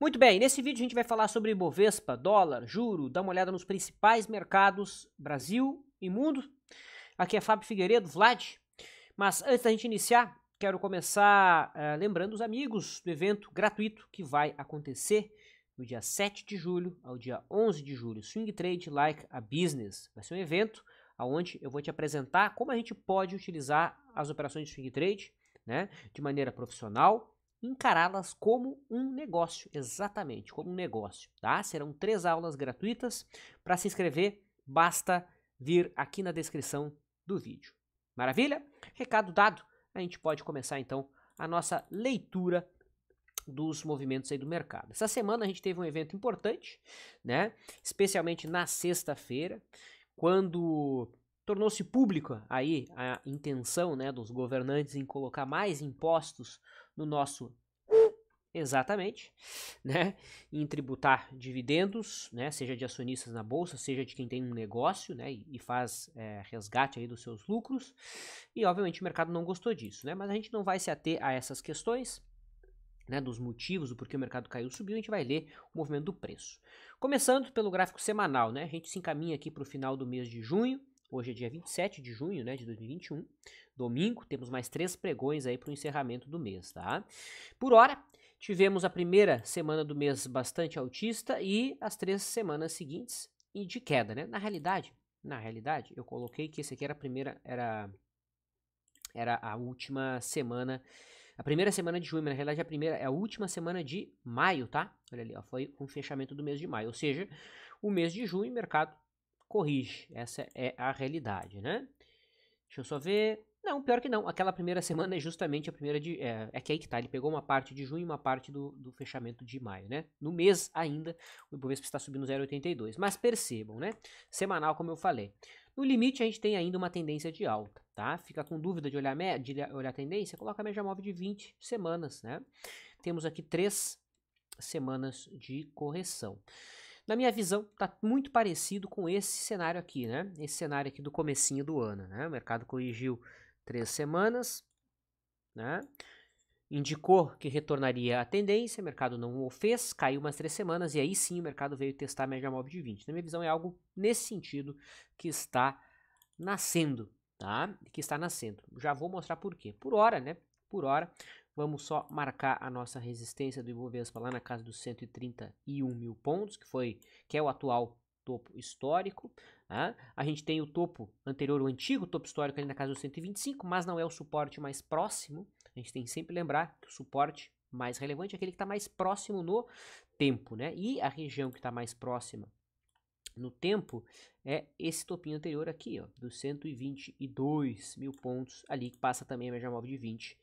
Muito bem, nesse vídeo a gente vai falar sobre Bovespa, dólar, juro, dar uma olhada nos principais mercados Brasil e mundo. Aqui é Fábio Figueiredo, Vlad. Mas antes da gente iniciar, quero começar uh, lembrando os amigos do evento gratuito que vai acontecer do dia 7 de julho ao dia 11 de julho, Swing Trade Like a Business. Vai ser um evento onde eu vou te apresentar como a gente pode utilizar as operações de swing trade, né, de maneira profissional, encará-las como um negócio, exatamente, como um negócio, tá? Serão três aulas gratuitas. Para se inscrever, basta vir aqui na descrição do vídeo. Maravilha? Recado dado, a gente pode começar então a nossa leitura dos movimentos aí do mercado. Essa semana a gente teve um evento importante, né? Especialmente na sexta-feira, quando tornou-se pública aí a intenção, né, dos governantes em colocar mais impostos no nosso Exatamente, né? Em tributar dividendos, né? Seja de acionistas na bolsa, seja de quem tem um negócio, né? E, faz é, resgate aí dos seus lucros. E obviamente o mercado não gostou disso, né? Mas a gente não vai se ater a essas questões, né? Dos motivos, do porquê o mercado caiu, subiu. A gente vai ler o movimento do preço. Começando pelo gráfico semanal, né? A gente se encaminha aqui para o final do mês de junho. Hoje é dia 27 de junho né, de 2021. Domingo, temos mais três pregões aí para o encerramento do mês, tá? Por hora, tivemos a primeira semana do mês bastante altista e as três semanas seguintes de queda, né? Na realidade, na realidade, eu coloquei que esse aqui era a primeira, era, era a última semana, a primeira semana de junho, mas na realidade é a primeira, é a última semana de maio, tá? Olha ali, ó, foi um fechamento do mês de maio, ou seja, o mês de junho mercado corrige. Essa é a realidade, né? Deixa eu só ver. Não, pior que não. Aquela primeira semana é justamente a primeira de. É, é que é aí que tá. Ele pegou uma parte de junho e uma parte do, do fechamento de maio, né? No mês ainda, o Ibovespa está subindo 0,82. Mas percebam, né? Semanal, como eu falei. No limite, a gente tem ainda uma tendência de alta, tá? Fica com dúvida de olhar, de olhar a tendência? Coloca a média móvel de 20 semanas, né? Temos aqui três semanas de correção na minha visão, está muito parecido com esse cenário aqui, né? Esse cenário aqui do comecinho do ano, né? O mercado corrigiu três semanas, né? Indicou que retornaria a tendência, o mercado não o fez, caiu umas três semanas e aí sim o mercado veio testar a média móvel de 20. Na minha visão, é algo nesse sentido que está nascendo, tá? Que está nascendo. Já vou mostrar por quê. Por hora, né? Por hora, Vamos só marcar a nossa resistência do Ibovespa lá na casa dos 131 mil pontos, que foi que é o atual topo histórico. Né? A gente tem o topo anterior, o antigo topo histórico ali na casa dos 125, mas não é o suporte mais próximo. A gente tem que sempre lembrar que o suporte mais relevante é aquele que está mais próximo no tempo, né? E a região que está mais próxima no tempo é esse topinho anterior aqui, ó, dos 122 mil pontos ali, que passa também a média móvel de 20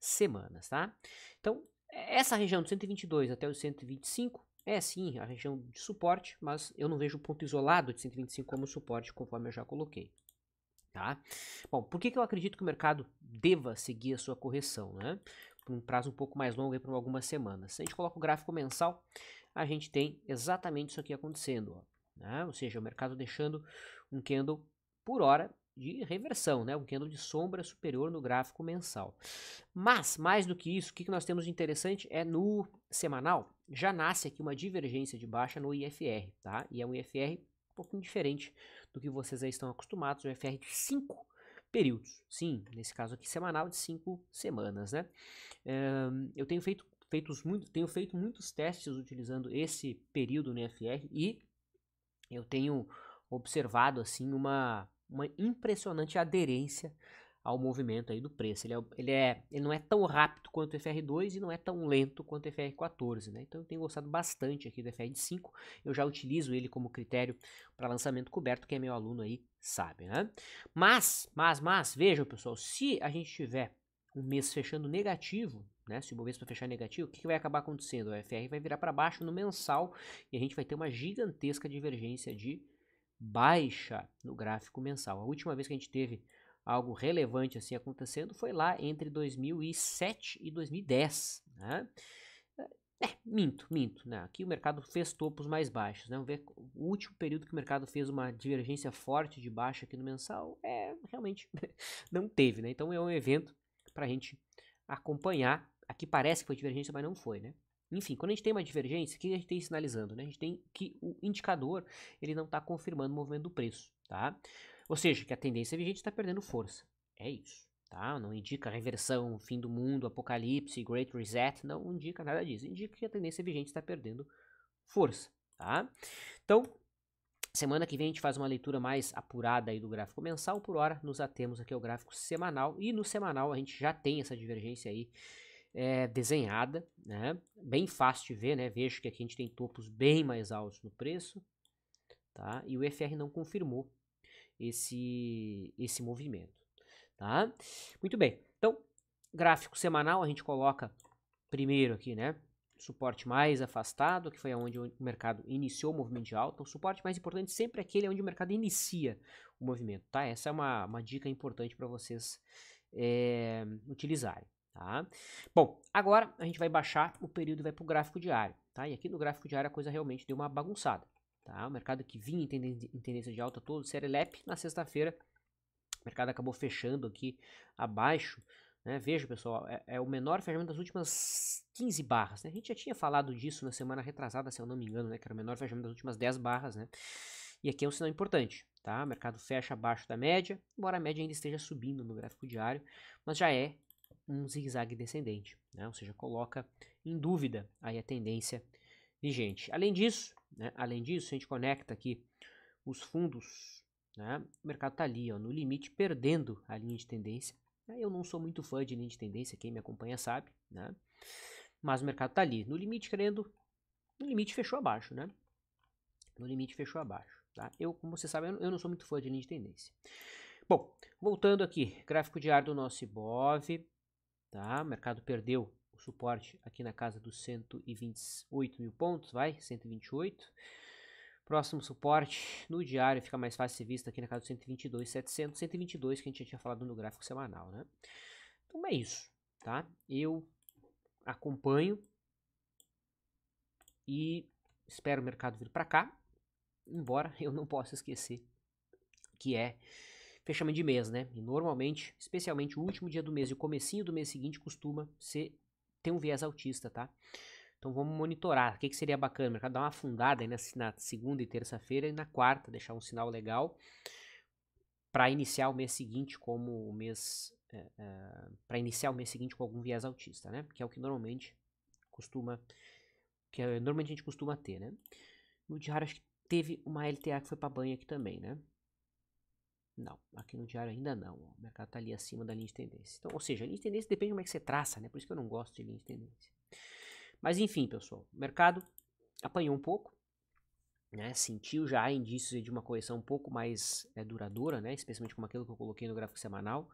semanas, tá? Então, essa região do 122 até os 125 é sim a região de suporte, mas eu não vejo o ponto isolado de 125 como suporte, conforme eu já coloquei. Tá? Bom, por que, que eu acredito que o mercado deva seguir a sua correção? Né? Por um prazo um pouco mais longo, por algumas semanas. Se a gente coloca o gráfico mensal, a gente tem exatamente isso aqui acontecendo. Ó, né? Ou seja, o mercado deixando um candle por hora de reversão, né? um candle de sombra superior no gráfico mensal. Mas, mais do que isso, o que nós temos de interessante é no semanal, já nasce aqui uma divergência de baixa no IFR, tá? e é um IFR um pouquinho diferente do que vocês aí estão acostumados, um IFR de 5 períodos, sim, nesse caso aqui semanal de 5 semanas. Né? Um, eh, eu tenho feito, feitos muito, tenho feito muitos testes utilizando esse período no IFR e eu tenho observado assim uma uma impressionante aderência ao movimento aí do preço. Ele é, ele, é, ele não é tão rápido quanto o FR2 e não é tão lento quanto o FR14, né? Então eu tenho gostado bastante aqui do FR5. Eu já utilizo ele como critério para lançamento coberto, que é meu aluno aí sabe, né? Mas, mas, mas, vejam, pessoal, se a gente tiver um mês fechando negativo, né? Se o Bovespa fechar negativo, o que, que vai acabar acontecendo? O FR vai virar para baixo no mensal e a gente vai ter uma gigantesca divergência de baixa no gráfico mensal. A última vez que a gente teve algo relevante assim acontecendo foi lá entre 2007 e 2010, né? É, minto, minto. Né? Aqui o mercado fez topos mais baixos. Né? Vamos ver o último período que o mercado fez uma divergência forte de baixa aqui no mensal. É, realmente não teve. Né? Então é um evento para a gente acompanhar. Aqui parece que foi divergência, mas não foi. Né? Enfim, quando a gente tem uma divergência, o que a gente tem sinalizando? Né? A gente tem que o indicador ele não está confirmando o movimento do preço, tá? Ou seja, que a tendência vigente está perdendo força. É isso, tá? Não indica reversão, fim do mundo, apocalipse, great reset, não indica nada disso. Indica que a tendência vigente está perdendo força, tá? Então, Semana que vem a gente faz uma leitura mais apurada aí do gráfico mensal. Por hora, nos atemos aqui ao gráfico semanal. E no semanal a gente já tem essa divergência aí é, desenhada, né? Bem fácil de ver, né? Vejo que aqui a gente tem topos bem mais altos no preço, tá? E o FR não confirmou esse esse movimento, tá? Muito bem. Então, gráfico semanal, a gente coloca primeiro aqui, né? Suporte mais afastado, que foi onde o mercado iniciou o movimento de alta. Então, o suporte mais importante sempre é aquele onde o mercado inicia o movimento, tá? Essa é uma, uma dica importante para vocês é, utilizarem. Tá? Bom, agora a gente vai baixar o período vai para o gráfico diário. Tá? E aqui no gráfico diário a coisa realmente deu uma bagunçada. Tá? O mercado que vinha em tendência de alta todo, Serelep, na sexta-feira, o mercado acabou fechando aqui abaixo. Né? Veja, pessoal, é, é, o menor fechamento das últimas 15 barras. Né? A gente já tinha falado disso na semana retrasada, se eu não me engano, né? que era o menor fechamento das últimas 10 barras. Né? E aqui é um sinal importante, tá? O mercado fecha abaixo da média, embora a média ainda esteja subindo no gráfico diário, mas já é um zigue-zague descendente, né? ou seja, coloca em dúvida aí a tendência vigente. Além disso, né? além disso, a gente conecta aqui os fundos, né? o mercado está ali ó, no limite, perdendo a linha de tendência. Eu não sou muito fã de linha de tendência, quem me acompanha sabe, né? mas o mercado está ali no limite, querendo, no limite fechou abaixo, né? no limite fechou abaixo. Tá? Eu, como você sabe, eu não sou muito fã de linha de tendência. Bom, voltando aqui, gráfico diário do nosso IBOV, Tá? O mercado perdeu o suporte aqui na casa dos 128 mil pontos, vai, 128. Próximo suporte no diário fica mais fácil ser visto aqui na casa dos 122, 700, 122 que a gente já tinha falado no gráfico semanal, né? Então é isso, tá? Eu acompanho e espero o mercado vir para cá, embora eu não possa esquecer que é fechamento de mês, né? E normalmente, especialmente o último dia do mês e o comecinho do mês seguinte costuma ser ter um viés autista, tá? Então vamos monitorar. O que, que seria bacana? O mercado dar uma afundada aí na, na segunda e terça-feira e na quarta, deixar um sinal legal para iniciar o mês seguinte como o mês é, eh, é, eh, para iniciar o mês seguinte com algum viés autista, né? Que é o que normalmente costuma que eh, normalmente a gente costuma ter, né? No diário acho que teve uma LTA que foi para banho aqui também, né? Não, aqui no diário ainda não. O mercado está ali acima da linha de tendência. Então, ou seja, a linha de tendência depende de como é que você traça, né? Por isso que eu não gosto de linha de tendência. Mas enfim, pessoal, o mercado apanhou um pouco, né? Sentiu já indícios de uma correção um pouco mais é, duradoura, né? Especialmente como aquilo que eu coloquei no gráfico semanal,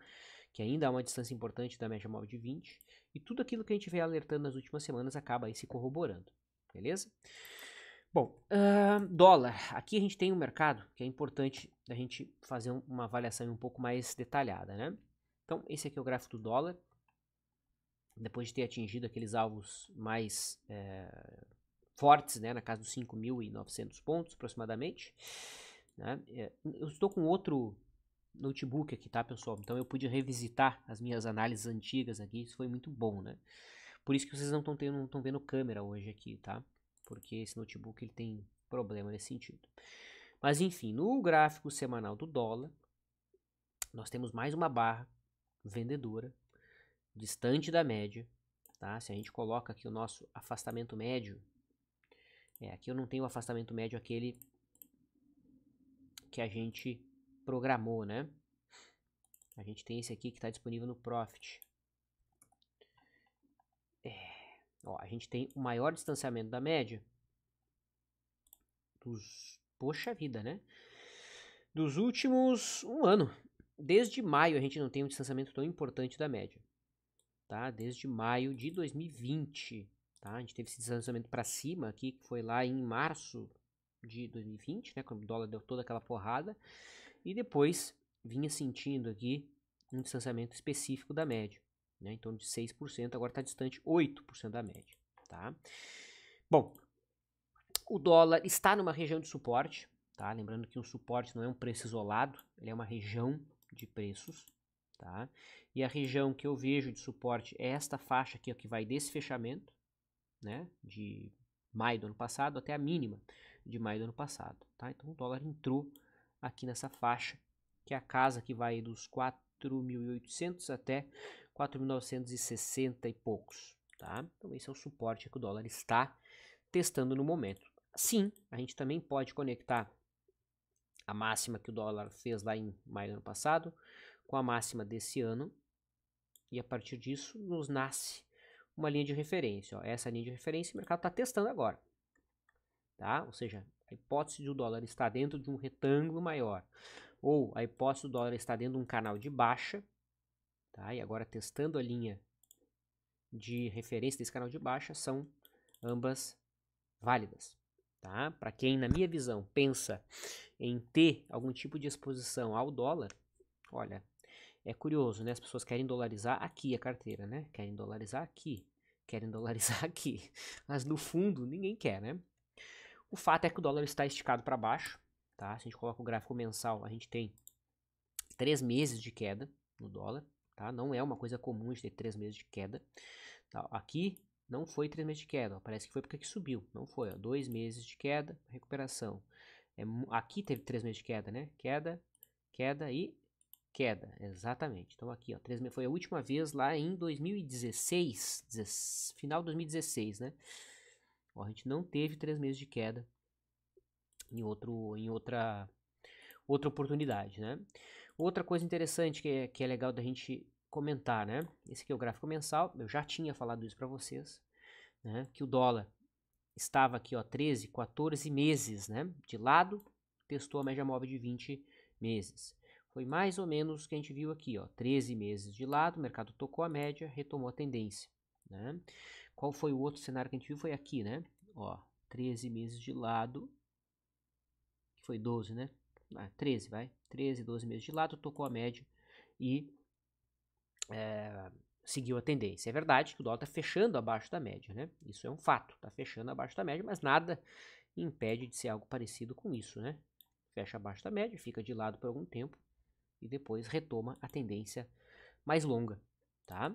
que ainda há uma distância importante da média móvel de 20. E tudo aquilo que a gente veio alertando nas últimas semanas acaba aí se corroborando, beleza? Bom, uh, dólar. Aqui a gente tem um mercado que é importante a gente fazer uma avaliação um pouco mais detalhada, né? Então, esse aqui é o gráfico do dólar. Depois de ter atingido aqueles alvos mais é, fortes, né? Na casa dos 5.900 pontos, aproximadamente. Né? É, eu estou com outro notebook aqui, tá, pessoal? Então, eu pude revisitar as minhas análises antigas aqui. Isso foi muito bom, né? Por isso que vocês não estão vendo câmera hoje aqui, tá? porque esse notebook ele tem problema nesse sentido. Mas enfim, no gráfico semanal do dólar, nós temos mais uma barra vendedora distante da média, tá? Se a gente coloca aqui o nosso afastamento médio, é, aqui eu não tenho o afastamento médio aquele que a gente programou, né? A gente tem esse aqui que está disponível no Profit. Ó, a gente tem o maior distanciamento da média dos. Poxa vida, né? Dos últimos um ano. Desde maio a gente não tem um distanciamento tão importante da média. Tá? Desde maio de 2020. Tá? A gente teve esse distanciamento para cima aqui, que foi lá em março de 2020, né? Quando o dólar deu toda aquela porrada. E depois vinha sentindo aqui um distanciamento específico da média né? Então de 6% agora está distante 8% da média, tá? Bom, o dólar está numa região de suporte, tá? Lembrando que um suporte não é um preço isolado, ele é uma região de preços, tá? E a região que eu vejo de suporte é esta faixa aqui, ó, que vai desse fechamento, né, de maio do ano passado até a mínima de maio do ano passado, tá? Então o dólar entrou aqui nessa faixa, que é a casa que vai dos 4.800 até 4.960 e poucos, tá? Então esse é o suporte que o dólar está testando no momento. Sim, a gente também pode conectar a máxima que o dólar fez lá em maio do ano passado com a máxima desse ano e a partir disso nos nasce uma linha de referência. Ó. Essa linha de referência o mercado está testando agora, tá? Ou seja, a hipótese do dólar estar dentro de um retângulo maior ou a hipótese do dólar estar dentro de um canal de baixa Tá? E agora testando a linha de referência desse canal de baixa, são ambas válidas. Tá? Para quem, na minha visão, pensa em ter algum tipo de exposição ao dólar, olha, é curioso, né? As pessoas querem dolarizar aqui a carteira, né? Querem dolarizar aqui, querem dolarizar aqui. Mas no fundo, ninguém quer, né? O fato é que o dólar está esticado para baixo, tá? Se a gente coloca o gráfico mensal, a gente tem três meses de queda no dólar. Tá? Não é uma coisa comum de ter três meses de queda. Tá? Aqui não foi três meses de queda, ó. parece que foi porque aqui subiu, não foi. Ó. Dois meses de queda, recuperação. É, aqui teve três meses de queda, né? Queda, queda e queda, exatamente. Então aqui, ó, três meses, foi a última vez lá em 2016, final de 2016, né? Ó, a gente não teve três meses de queda em outro, em outra, outra oportunidade, né? Outra coisa interessante que é, que é legal da gente comentar, né? Esse aqui é o gráfico mensal, eu já tinha falado isso para vocês, né? Que o dólar estava aqui, ó, 13, 14 meses, né? De lado, testou a média móvel de 20 meses. Foi mais ou menos o que a gente viu aqui, ó, 13 meses de lado, o mercado tocou a média, retomou a tendência, né? Qual foi o outro cenário que a gente viu? Foi aqui, né? Ó, 13 meses de lado, que foi 12, né? 13, né, vai, 13, 12 meses de lado, tocou a média e é, seguiu a tendência. É verdade que o dólar está fechando abaixo da média, né? Isso é um fato, está fechando abaixo da média, mas nada impede de ser algo parecido com isso, né? Fecha abaixo da média, fica de lado por algum tempo e depois retoma a tendência mais longa, tá?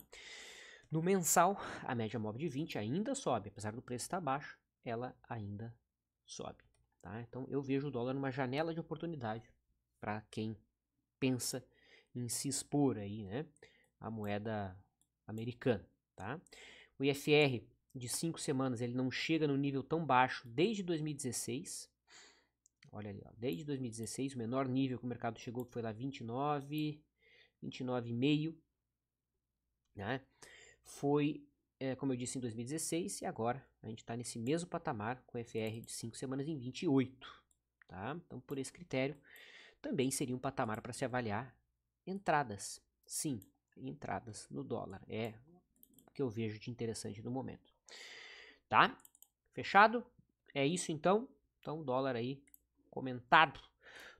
No mensal, a média móvel de 20 ainda sobe, apesar do preço estar baixo, ela ainda sobe. Tá? Então eu vejo o dólar numa janela de oportunidade para quem pensa em se expor aí, né, à moeda americana, tá? O IFR de cinco semanas ele não chega no nível tão baixo desde 2016. Olha ali, ó, desde 2016 o menor nível que o mercado chegou foi lá 29, 29,5, né? Foi é, como eu disse, em 2016 e agora a gente está nesse mesmo patamar com FR de 5 semanas em 28. Tá? Então, por esse critério, também seria um patamar para se avaliar entradas. Sim, entradas no dólar. É o que eu vejo de interessante no momento. Tá? Fechado? É isso então. Então, dólar aí comentado.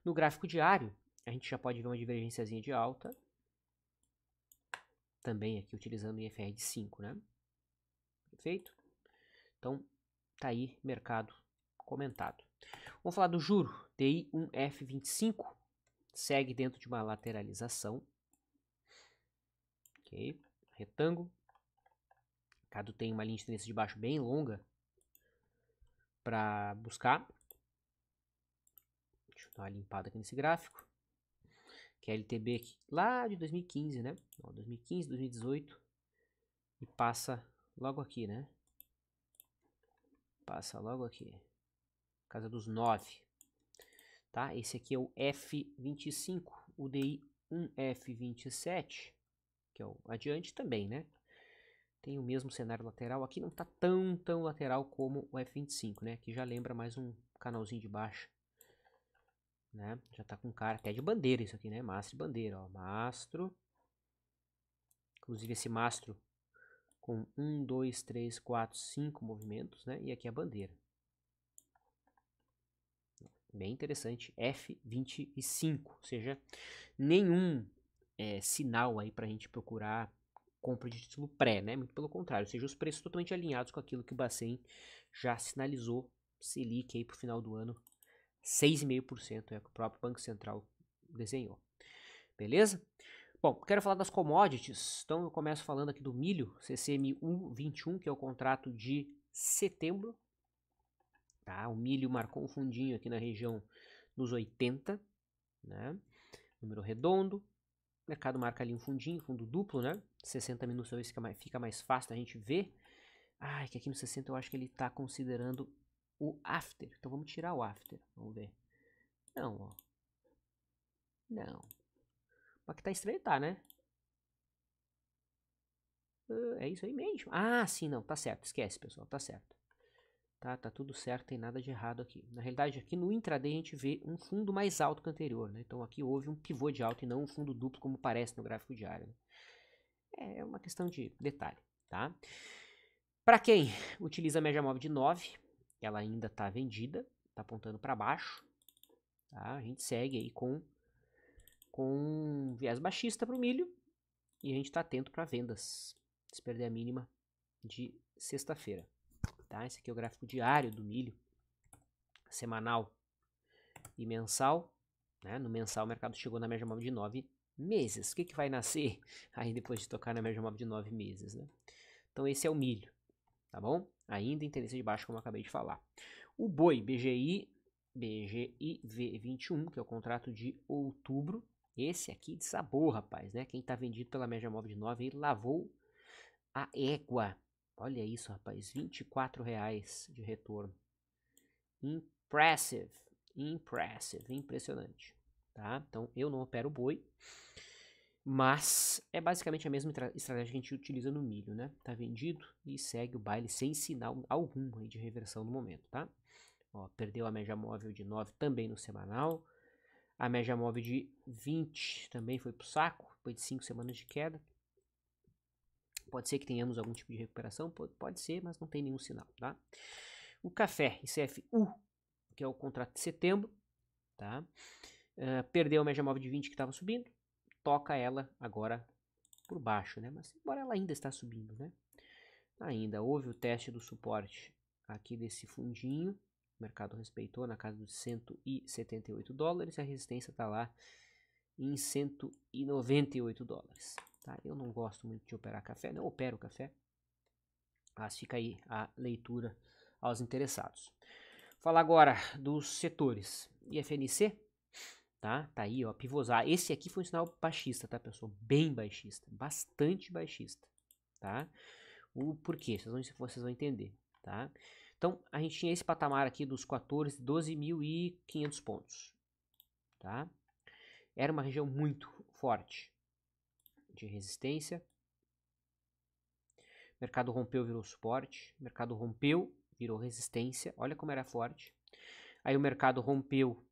No gráfico diário, a gente já pode ver uma divergênciazinha de alta. Também aqui utilizando o IFR de 5, né? Feito? Então, tá aí, mercado comentado. Vamos falar do juro. DI1F25 segue dentro de uma lateralização. Ok, retângulo. O mercado tem uma linha de tendência de baixo bem longa para buscar. Deixa eu dar uma limpada aqui nesse gráfico. Que é LTB aqui, lá de 2015, né? 2015, 2018. E passa Logo aqui, né? Passa logo aqui. Casa dos 9. Tá? Esse aqui é o F25. O DI1F27, que é o adiante também, né? Tem o mesmo cenário lateral. Aqui não tá tão, tão lateral como o F25, né? Que já lembra mais um canalzinho de baixa. Né? Já tá com cara até de bandeira isso aqui, né? Mastro e bandeira, ó. Mastro. Inclusive esse mastro com 1, 2, 3, 4, 5 movimentos, né? E aqui a bandeira. Bem interessante, F25, ou seja, nenhum é, sinal aí para a gente procurar compra de título pré, né? Muito pelo contrário, ou seja, os preços totalmente alinhados com aquilo que o Bacen já sinalizou, Selic aí para o final do ano, 6,5% é o que o próprio Banco Central desenhou. Beleza? Bom, quero falar das commodities. Então eu começo falando aqui do milho, CCM 121, que é o contrato de setembro. Tá? O milho marcou um fundinho aqui na região dos 80, né? Número redondo. O mercado marca ali um fundinho, fundo duplo, né? 60 minutos talvez fica mais, fica mais fácil da gente ver. Ai, que aqui no 60 eu acho que ele está considerando o after. Então vamos tirar o after. Vamos ver. Não, ó. Não que tá estranho, tá, né? Ah, é isso aí mesmo. Ah, sim, não, tá certo. Esquece, pessoal, tá certo. Tá, tá tudo certo, tem nada de errado aqui. Na realidade, aqui no intraday a gente vê um fundo mais alto que o anterior, né? Então aqui houve um pivô de alto e não um fundo duplo como parece no gráfico diário. Né? É, é uma questão de detalhe, tá? Para quem utiliza a média móvel de 9, ela ainda está vendida, está apontando para baixo. Tá? A gente segue aí com com um viés baixista para o milho. E a gente está atento para vendas. Se perder a mínima de sexta-feira. Tá? Esse aqui é o gráfico diário do milho, semanal e mensal. Né? No mensal, o mercado chegou na média móvel de 9 meses. O que, que vai nascer aí depois de tocar na média móvel de 9 meses? Né? Então, esse é o milho, tá bom? Ainda em tendência de baixo, como eu acabei de falar. O boi, BGI, v 21 que é o contrato de outubro, esse aqui de sabor, rapaz, né? Quem tá vendido pela média móvel de 9, ele lavou a égua. Olha isso, rapaz, 24 reais de retorno. Impressive, impressive, impressionante, tá? Então, eu não opero boi, mas é basicamente a mesma estratégia que a gente utiliza no milho, né? Tá vendido e segue o baile sem sinal algum de reversão no momento, tá? Ó, perdeu a média móvel de 9 também no semanal. A média móvel de 20 também foi para o saco, depois de 5 semanas de queda. Pode ser que tenhamos algum tipo de recuperação, pode, ser, mas não tem nenhum sinal, tá? O café ICFU, que é o contrato de setembro, tá? Uh, perdeu a média móvel de 20 que estava subindo, toca ela agora por baixo, né? Mas embora ela ainda está subindo, né? Ainda houve o teste do suporte aqui desse fundinho, o mercado respeitou na casa dos 178 dólares e a resistência está lá em 198 dólares. Tá? Eu não gosto muito de operar café, não opero café, mas fica aí a leitura aos interessados. Falar agora dos setores. IFNC, tá? Tá aí, ó, pivosar. Esse aqui foi um sinal baixista, tá, pessoal? Bem baixista, bastante baixista, tá? O porquê, vocês vão, vocês vão entender, tá? Então, a gente tinha esse patamar aqui dos 14, 12.500 pontos. Tá? Era uma região muito forte de resistência. Mercado rompeu, virou suporte. Mercado rompeu, virou resistência. Olha como era forte. Aí o mercado rompeu.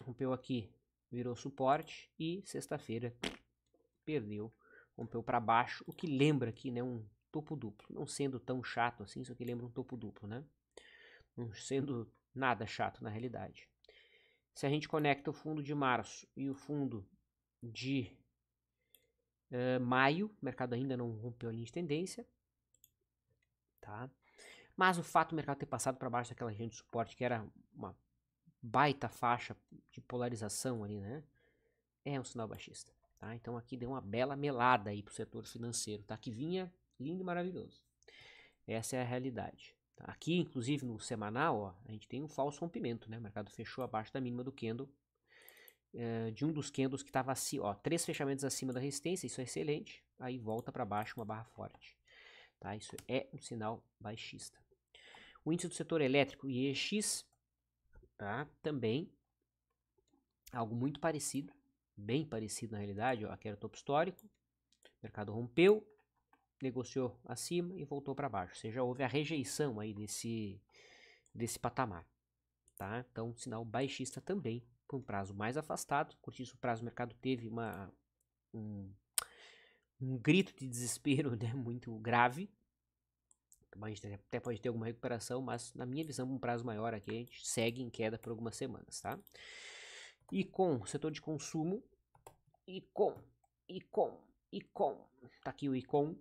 Rompeu aqui, virou suporte. E sexta-feira perdeu, rompeu para baixo. O que lembra aqui, né? Um topo duplo. Não sendo tão chato assim, só que lembra um topo duplo, né? Não sendo nada chato na realidade. Se a gente conecta o fundo de março e o fundo de uh, maio, o mercado ainda não rompeu a linha de tendência, tá? Mas o fato do mercado ter passado para baixo daquela região de suporte, que era uma baita faixa de polarização ali, né? É um sinal baixista. Tá? Então aqui deu uma bela melada aí para o setor financeiro, tá? Que vinha Lindo e maravilhoso. Essa é a realidade. Tá? Aqui, inclusive, no semanal, ó, a gente tem um falso rompimento, né? O mercado fechou abaixo da mínima do candle, eh, de um dos candles que estava assim, ó, três fechamentos acima da resistência, isso é excelente. Aí volta para baixo uma barra forte, tá? Isso é um sinal baixista. O índice do setor elétrico IEX, tá? Também algo muito parecido, bem parecido na realidade, ó, aqui era o topo histórico, o mercado rompeu, negociou acima e voltou para baixo. Ou seja, houve a rejeição aí desse, desse patamar. Tá? Então, sinal baixista também, por um prazo mais afastado. Por isso, o prazo mercado teve uma, um, um grito de desespero né, muito grave. A gente até pode ter alguma recuperação, mas na minha visão, um prazo maior aqui, a gente segue em queda por algumas semanas, tá? E com o setor de consumo, e com, e com, e com, tá aqui o Icom,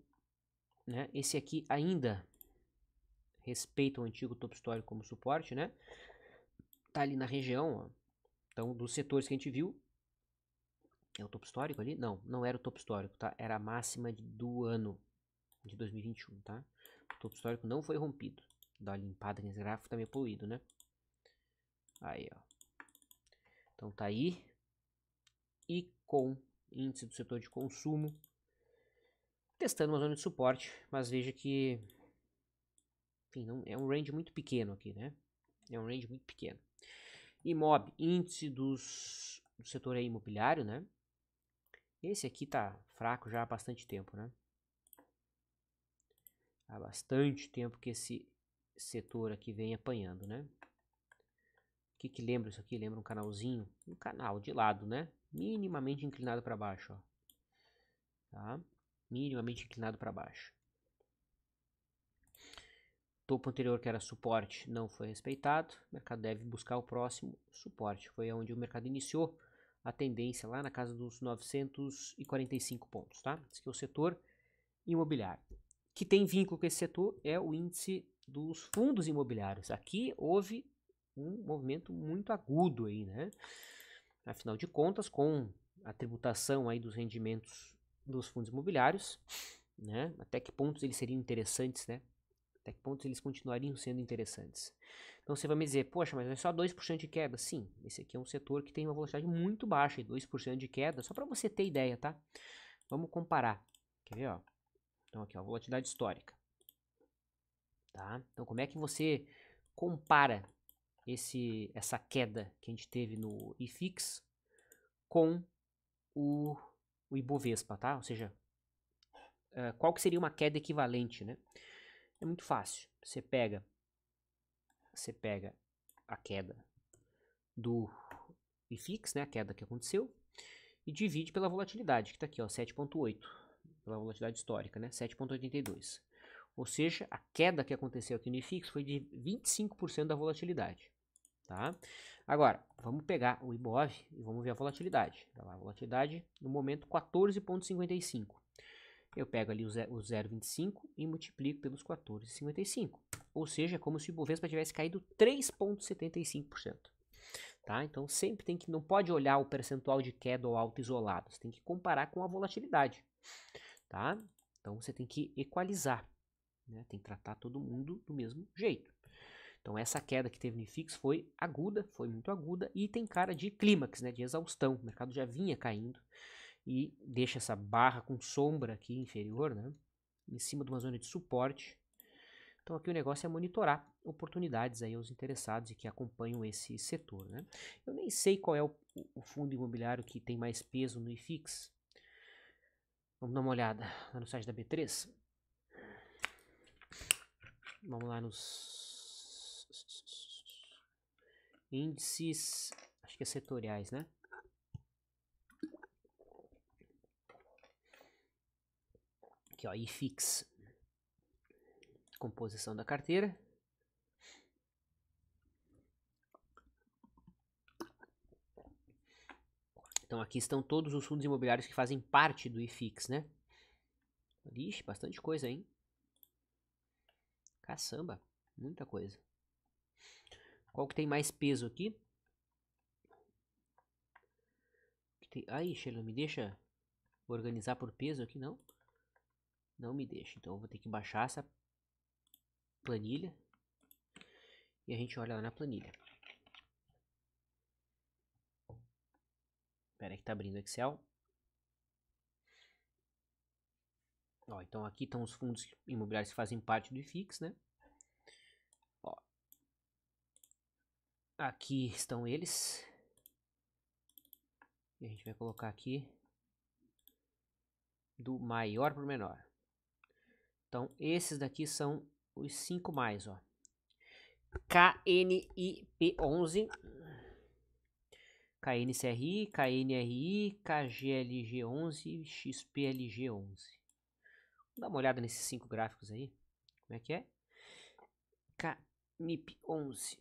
né? Esse aqui ainda respeita o antigo topo histórico como suporte, né? Tá ali na região, ó. Então, dos setores que a gente viu, é o topo histórico ali? Não, não era o topo histórico, tá? Era a máxima do ano de 2021, tá? O topo histórico não foi rompido. Dá uma limpada nesse gráfico, tá meio poluído, né? Aí, ó. Então tá aí. E com índice do setor de consumo testando uma zona de suporte, mas veja que enfim, não, é um range muito pequeno aqui, né? É um range muito pequeno. IMOB, índice dos, do setor imobiliário, né? Esse aqui tá fraco já há bastante tempo, né? Há bastante tempo que esse setor aqui vem apanhando, né? O que, que lembra isso aqui? Lembra um canalzinho? Um canal de lado, né? Minimamente inclinado para baixo, ó. Tá? minimamente inclinado para baixo. Topo anterior que era suporte não foi respeitado, o mercado deve buscar o próximo suporte. Foi onde o mercado iniciou a tendência lá na casa dos 945 pontos, tá? Esse é o setor imobiliário. Que tem vínculo com esse setor é o índice dos fundos imobiliários. Aqui houve um movimento muito agudo aí, né? Afinal de contas, com a tributação aí dos rendimentos dos fundos imobiliários, né? Até que pontos eles seriam interessantes, né? Até que pontos eles continuariam sendo interessantes. Então você vai me dizer, poxa, mas é só 2% de queda. Sim, esse aqui é um setor que tem uma velocidade muito baixa, 2% de queda, só para você ter ideia, tá? Vamos comparar. Quer ver, ó? Então aqui, ó, volatilidade histórica. Tá? Então como é que você compara esse essa queda que a gente teve no IFIX com o o Ibovespa, tá? Ou seja, eh, qual que seria uma queda equivalente, né? É muito fácil. Você pega, você pega a queda do IFIX, né? A queda que aconteceu e divide pela volatilidade, que está aqui, ó, 7.8, pela volatilidade histórica, né? 7.82. Ou seja, a queda que aconteceu aqui no IFIX foi de 25% da volatilidade. Tá? Agora, vamos pegar o IBOV e vamos ver a volatilidade. Tá lá, a volatilidade no momento 14,55. Eu pego ali o 0,25 e multiplico pelos 14,55. Ou seja, é como se o Ibovespa tivesse caído 3,75%. Tá? Então sempre tem que não pode olhar o percentual de queda ou alta isolado, você tem que comparar com a volatilidade, tá? Então você tem que equalizar, né? Tem que tratar todo mundo do mesmo jeito. Então essa queda que teve no IFIX foi aguda, foi muito aguda e tem cara de clímax, né, de exaustão. O mercado já vinha caindo e deixa essa barra com sombra aqui inferior, né, em cima de uma zona de suporte. Então aqui o negócio é monitorar oportunidades aí aos interessados e que acompanham esse setor, né? Eu nem sei qual é o, o fundo imobiliário que tem mais peso no IFIX. Vamos dar uma olhada lá no site da B3. Vamos lá nos índices, acho que é setoriais, né? Aqui, ó, IFIX. Composição da carteira. Então aqui estão todos os fundos imobiliários que fazem parte do IFIX, né? Ixi, bastante coisa, hein? Caçamba, muita coisa. Qual que tem mais peso aqui? Aí, Sheila, me deixa organizar por peso aqui, não? Não me deixa. Então eu vou ter que baixar essa planilha. E a gente olha lá na planilha. Espera que tá abrindo o Excel. Ó, então aqui estão os fundos imobiliários que fazem parte do IFIX, né? Aqui estão eles. E a gente vai colocar aqui do maior para o menor. Então, esses daqui são os 5 mais, ó. KNIP11, KNCRI, KNRI, KGLG11 XPLG11. Dá uma olhada nesses cinco gráficos aí. Como é que é? KNIP11.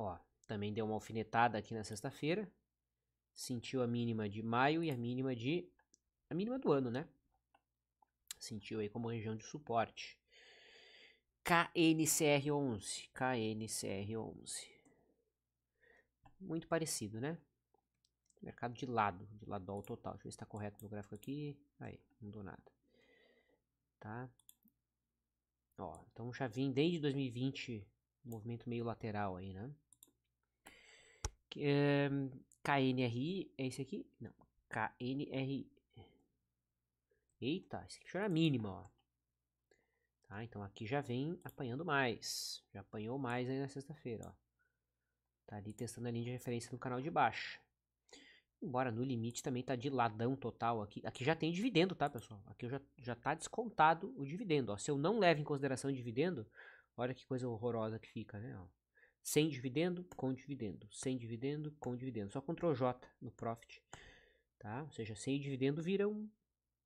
Ó, também deu uma alfinetada aqui na sexta-feira. Sentiu a mínima de maio e a mínima de a mínima do ano, né? Sentiu aí como região de suporte. KNCR11, KNCR11. Muito parecido, né? Mercado de lado, de lado ao total. Deixa eu ver se está correto no gráfico aqui. Aí, não dou nada. Tá? Ó, então já vim desde 2020, movimento meio lateral aí, né? KNRI, é esse aqui? Não, KNRI. Eita, esse aqui era mínima, ó. Tá, então aqui já vem apanhando mais. Já apanhou mais aí na sexta-feira, ó. Tá ali testando a linha de referência no canal de baixo. Embora no limite também tá de ladão total aqui. Aqui já tem dividendo, tá, pessoal? Aqui já, já tá descontado o dividendo, ó. Se eu não levo em consideração o dividendo, olha que coisa horrorosa que fica, né, ó. Sem dividendo, com dividendo. Sem dividendo, com dividendo. Só Ctrl J no profit. Tá? Ou seja, sem dividendo vira um,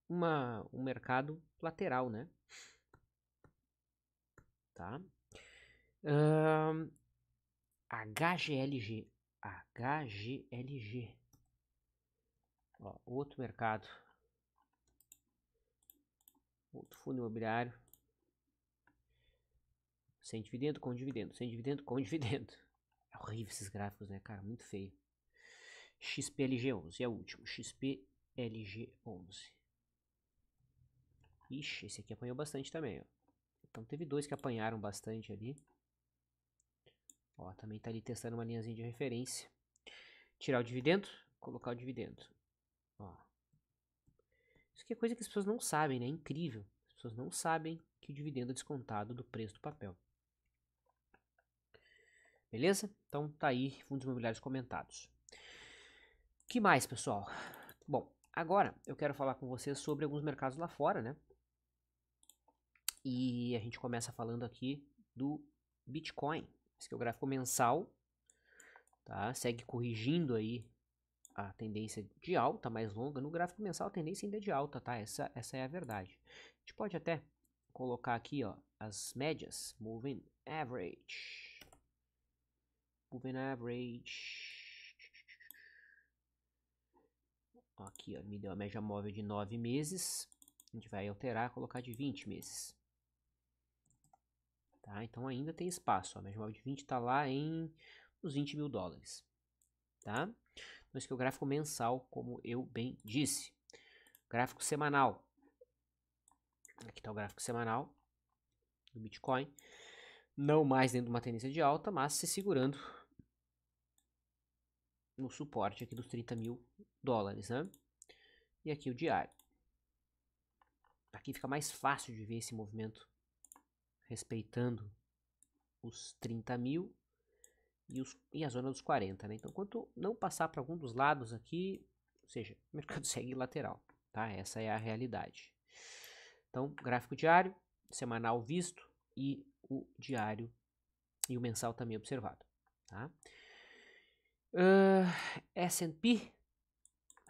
uma, um mercado lateral, né? Tá? Uh, HGLG. HGLG. Ó, outro mercado. Outro fundo imobiliário. Sem dividendo com dividendo. Sem dividendo com dividendo. É horrível esses gráficos, né, cara? Muito feio. XPLG11 é o último. XPLG11. Ixi, esse aqui apanhou bastante também, ó. Então teve dois que apanharam bastante ali. Ó, também tá ali testando uma linhazinha de referência. Tirar o dividendo, colocar o dividendo. Ó. Isso aqui é coisa que as pessoas não sabem, né? É incrível. As pessoas não sabem que o dividendo é descontado do preço do papel. Beleza? Então tá aí fundos imobiliários comentados. O que mais, pessoal? Bom, agora eu quero falar com vocês sobre alguns mercados lá fora, né? E a gente começa falando aqui do Bitcoin. Esse aqui é o gráfico mensal, tá? Segue corrigindo aí a tendência de alta mais longa. No gráfico mensal a tendência ainda é de alta, tá? Essa, essa é a verdade. A gente pode até colocar aqui, ó, as médias, moving average. Moving average. Aqui, ó, me deu a média móvel de 9 meses. A gente vai alterar, colocar de 20 meses. Tá? Então ainda tem espaço. Ó, a média móvel de 20 está lá em uns 20 mil dólares. Tá? Então esse é o gráfico mensal, como eu bem disse. Gráfico semanal. Aqui está o gráfico semanal do Bitcoin. Não mais dentro de uma tendência de alta, mas se segurando no suporte aqui dos 30 mil dólares, né? E aqui o diário. Aqui fica mais fácil de ver esse movimento respeitando os 30 mil e, os, e a zona dos 40, né? Então, quanto não passar para algum dos lados aqui, ou seja, o mercado segue lateral, tá? Essa é a realidade. Então, gráfico diário, semanal visto e o diário e o mensal também observado, tá? Uh, ah, S&P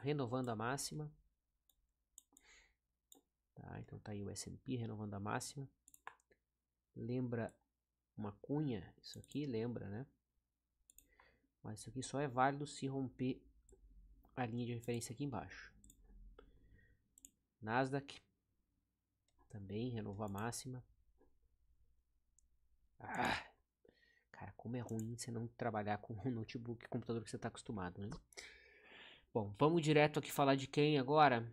renovando a máxima. Tá, então tá aí o S&P renovando a máxima. Lembra uma cunha, isso aqui lembra, né? Mas isso aqui só é válido se romper a linha de referência aqui embaixo. Nasdaq também renovou a máxima. Ah, Cara, como é ruim você não trabalhar com o notebook, computador que você está acostumado, né? Bom, vamos direto aqui falar de quem agora?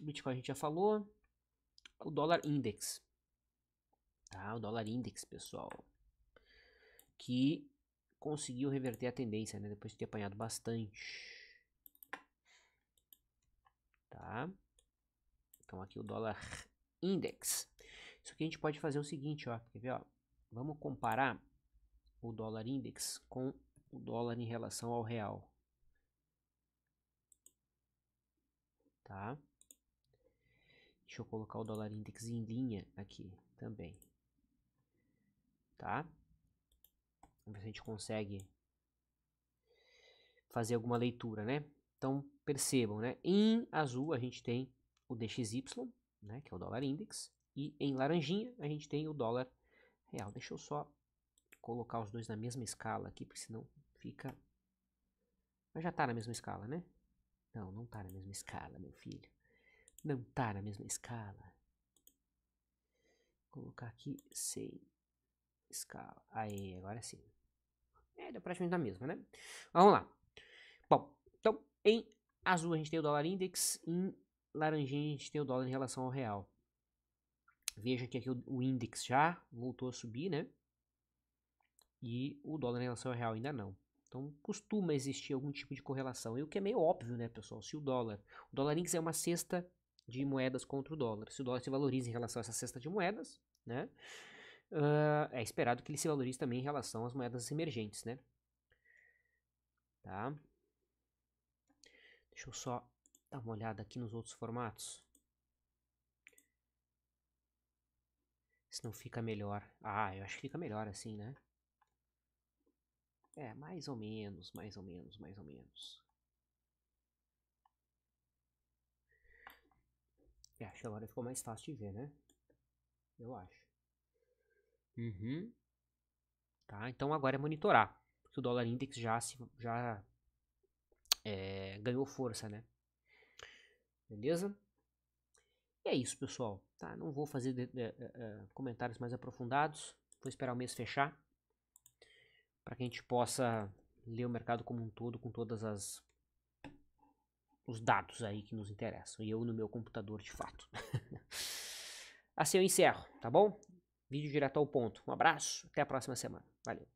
Bitcoin a gente já falou. O dólar index. Tá, o dólar index, pessoal. Que conseguiu reverter a tendência, né? Depois de ter apanhado bastante. Tá? Então aqui o dólar index. Isso que a gente pode fazer é o seguinte, ó. Quer ver, ó? Vamos comparar o dólar index com o dólar em relação ao real. Tá? Deixa eu colocar o dólar index em linha aqui também. Tá? Vamos ver se a gente consegue fazer alguma leitura, né? Então, percebam, né? Em azul a gente tem o DXY, né? Que é o dólar index. E em laranjinha a gente tem o dólar real. Deixa eu só colocar os dois na mesma escala aqui, porque senão fica... Mas já tá na mesma escala, né? Não, não tá na mesma escala, meu filho. Não tá na mesma escala. Vou colocar aqui sem escala. Aí, agora sim. É, deu praticamente na mesma, né? Vamos lá. Bom, então, em azul a gente tem o dólar index, em laranjinha a gente tem o dólar em relação ao real. veja que aqui o, o index já voltou a subir, né? e o dólar em relação ao real ainda não. Então costuma existir algum tipo de correlação. E o que é meio óbvio, né, pessoal? Se o dólar. O dólar index é uma cesta de moedas contra o dólar. Se o dólar se valoriza em relação a essa cesta de moedas, né? Uh, é esperado que ele se valorize também em relação às moedas emergentes, né? Tá? Deixa eu só dar uma olhada aqui nos outros formatos. Se não fica melhor. Ah, eu acho que fica melhor assim, né? É, mais ou menos, mais ou menos, mais ou menos. É, acho que agora ficou mais fácil de ver, né? Eu acho. Uhum. Tá, então agora é monitorar. o dólar index já, se, já é, ganhou força, né? Beleza? E é isso, pessoal. Tá? Não vou fazer de, de, de, eh, eh, comentários mais aprofundados. Vou esperar o mês fechar para que a gente possa ler o mercado como um todo com todas as os dados aí que nos interessam. E eu no meu computador de fato. assim eu encerro, tá bom? Vídeo direto ao ponto. Um abraço, até a próxima semana. Valeu.